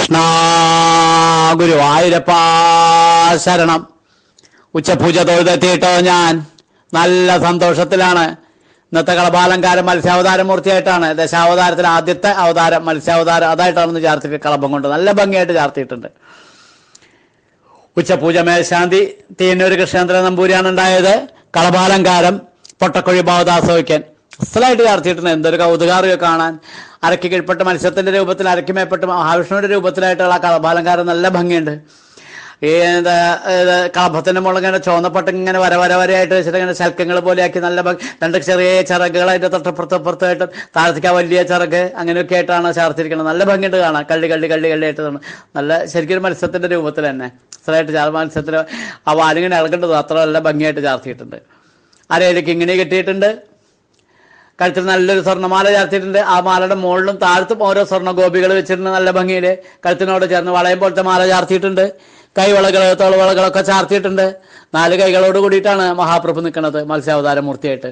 കൃഷ്ണ ഗുരുവായൂരപ്പ ശരണം ഉച്ചപൂജ തൊഴുതെത്തിയിട്ടോ ഞാൻ നല്ല സന്തോഷത്തിലാണ് ഇന്നത്തെ കളഭാലങ്കാരം മത്സ്യാവതാര മൂർത്തിയായിട്ടാണ് ദശാവതാരത്തിൽ ആദ്യത്തെ അവതാരം മത്സ്യാവതാരം അതായിട്ടാണെന്ന് ചാർത്തിട്ട് കളബം കൊണ്ട് നല്ല ഭംഗിയായിട്ട് ചാർത്തിയിട്ടുണ്ട് ഉച്ചപൂജ മേശാന്തി തീന്നൂർ കൃഷ്ണേന്ദ്ര നമ്പൂരിയാണ് ഉണ്ടായത് കളഭാലങ്കാരം പൊട്ടക്കുഴി ഭാവദാസോയ്ക്കൻ അസലായിട്ട് ചാർത്തിയിട്ടുണ്ട് എന്തൊരു കൗതുകാറിയോ കാണാൻ അരക്കി കീഴ്പ്പെട്ട് മത്സ്യത്തിൻ്റെ രൂപത്തിൽ അരക്കി മേപ്പെട്ട് മഹാവിഷ്ണുവിൻ്റെ രൂപത്തിലായിട്ടുള്ള കളഭാലങ്കാരം നല്ല ഭംഗിയുണ്ട് ഈ എന്താ കളഭത്തിൻ്റെ മുകളിൽ ഇങ്ങനെ ചുവന്നപ്പട്ട് ഇങ്ങനെ വര വര വരയായിട്ട് വെച്ചിട്ട് ഇങ്ങനെ ശൽക്കങ്ങൾ പോലെയാക്കി നല്ല രണ്ട് ചെറിയ ചിറകുകൾ അതിൻ്റെ തൊട്ടപ്പുറത്തപ്പുറത്തായിട്ട് താഴത്തേക്ക് വലിയ ചിറക് അങ്ങനെയൊക്കെ ആയിട്ടാണ് ചേർത്തിരിക്കുന്നത് നല്ല ഭംഗിയുണ്ട് കാണാൻ കള്ളി കള്ളി കള്ളി കള്ളി ആയിട്ട് നല്ല ശരിക്കും മത്സ്യത്തിൻ്റെ രൂപത്തിൽ തന്നെ അത്രയായിട്ട് ചാർ മത്സ്യത്തിൽ ആ വാലിങ്ങനെ ഇളകേണ്ടത് അത്ര നല്ല ഭംഗിയായിട്ട് ചേർത്തിയിട്ടുണ്ട് അരയിലേക്ക് ഇങ്ങനെ കെട്ടിയിട്ടുണ്ട് കഴുത്തിൽ നല്ലൊരു സ്വർണ്ണമാല ചേർത്തിട്ടുണ്ട് ആ മാലയുടെ മുകളിലും താഴത്തും ഓരോ സ്വർണ്ണ ഗോപികൾ വെച്ചിട്ടുണ്ട് നല്ല ഭംഗിയിൽ കഴുത്തിനോട് ചേർന്ന് വളയം പോലത്തെ മാല ചാർത്തിയിട്ടുണ്ട് കൈവളകൾ തോളവളകളൊക്കെ ചാർത്തിയിട്ടുണ്ട് നാല് കൈകളോട് കൂടിയിട്ടാണ് മഹാപ്രഭു നിൽക്കുന്നത് മത്സ്യാവതാര മൂർത്തിയായിട്ട്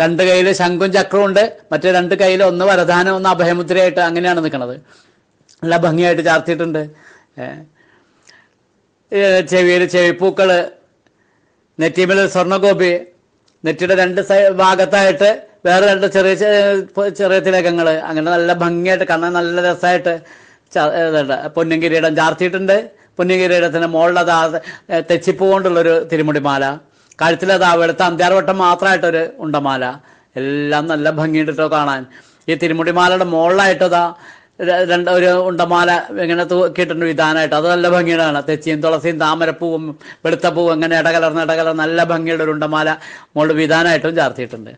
രണ്ട് കയ്യിൽ ശംഖും ചക്രവും ഉണ്ട് മറ്റേ രണ്ട് കൈയിൽ ഒന്ന് വരദാനം ഒന്ന് അഭയമുദ്രയായിട്ട് അങ്ങനെയാണ് നിൽക്കുന്നത് നല്ല ഭംഗിയായിട്ട് ചാർത്തിയിട്ടുണ്ട് ചെവിയിൽ ചെവിപ്പൂക്കൾ നെറ്റിമേൽ സ്വർണ്ണഗോപി നെറ്റിയുടെ രണ്ട് ഭാഗത്തായിട്ട് വേറെ രണ്ട് ചെറിയ ചെറിയ തിലകങ്ങൾ അങ്ങനെ നല്ല ഭംഗിയായിട്ട് കാണാൻ നല്ല രസമായിട്ട് പൊന്നും കിരീടം ചാർത്തിയിട്ടുണ്ട് പൊന്നും കിരീടത്തിൻ്റെ മുകളിലത് തെച്ചിപ്പൂ കൊണ്ടുള്ളൊരു തിരുമുടിമാല കഴുത്തിലത് അവിടുത്തെ അന്ത്യാർവട്ടം മാത്രമായിട്ടൊരു ഉണ്ടമാല എല്ലാം നല്ല ഭംഗിയിട്ടോ കാണാൻ ഈ തിരുമുടിമാലയുടെ മുകളിലായിട്ടതാ രണ്ട് ഒരു ഉണ്ടമാല ഇങ്ങനെ തൂക്കിയിട്ടുണ്ട് വിധാനമായിട്ട് അത് നല്ല ഭംഗിയുടെയാണ് തെച്ചിയും തുളസിയും താമരപ്പൂവും വെളുത്തപ്പൂവും അങ്ങനെ ഇടകലർന്ന ഇടകലർന്ന നല്ല ഭംഗിയുടെ ഒരു ഉണ്ടമാല മുകളിൽ വിധാനമായിട്ടും ചാർത്തിയിട്ടുണ്ട്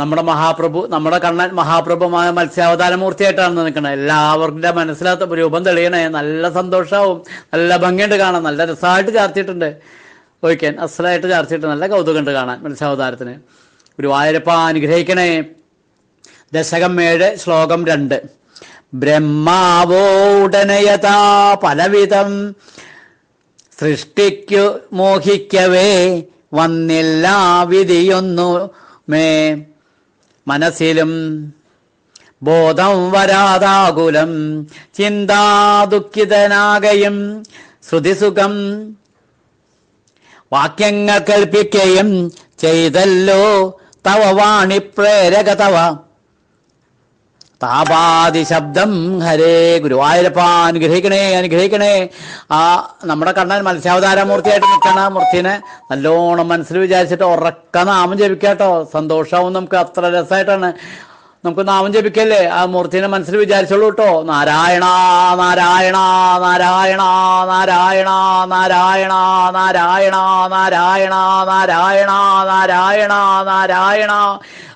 നമ്മുടെ മഹാപ്രഭു നമ്മുടെ കണ്ണൻ മഹാപ്രഭുമായ മത്സ്യാവതാര മൂർത്തിയായിട്ടാണ് നിൽക്കുന്നത് എല്ലാവരുടെ മനസ്സിലാത്ത രൂപം തെളിയണേ നല്ല സന്തോഷമാവും നല്ല ഭംഗിയുണ്ട് കാണാൻ നല്ല രസമായിട്ട് ചാർത്തിയിട്ടുണ്ട് ഒഴിക്കാൻ അസലായിട്ട് ചാർത്തിയിട്ടുണ്ട് നല്ല കൗതുകമുണ്ട് കാണാൻ മത്സ്യാവതാരത്തിന് ഗുരുവായൂരപ്പ അനുഗ്രഹിക്കണേ ദശകം ഏഴ് ശ്ലോകം രണ്ട് ബ്രഹ്മാവോടനയതാ പലവിധം സൃഷ്ടിക്കു മോഹിക്കവേ വന്നില്ല വിധിയൊന്നു മേ മനസ്സിലും ബോധം വരാതാകുലം ചിന്താദുഃഖിതനാകയും ശ്രുതിസുഖം വാക്യങ്ങൾ കേൾപ്പിക്കുകയും ചെയ്തല്ലോ തവ വാണി പ്രേരകതവ ശബ്ദം ഹരേ ഗുരുവായൂരപ്പ അനുഗ്രഹിക്കണേ അനുഗ്രഹിക്കണേ ആ നമ്മുടെ കണ്ണൻ മത്സ്യാവതാരമൂർത്തിയായിട്ട് നിൽക്കണ മൂർത്തിനെ നല്ലോണം മനസ്സിൽ വിചാരിച്ചിട്ട് ഉറക്ക നാമം ജപിക്കാട്ടോ സന്തോഷമാവും നമുക്ക് അത്ര രസമായിട്ടാണ് നമുക്ക് നാമം ജപിക്കല്ലേ ആ മൂർത്തിനെ മനസ്സിൽ വിചാരിച്ചോളൂ കേട്ടോ നാരായണ നാരായണ നാരായണ നാരായണ നാരായണ നാരായണ നാരായണ നാരായണ നാരായണ നാരായണ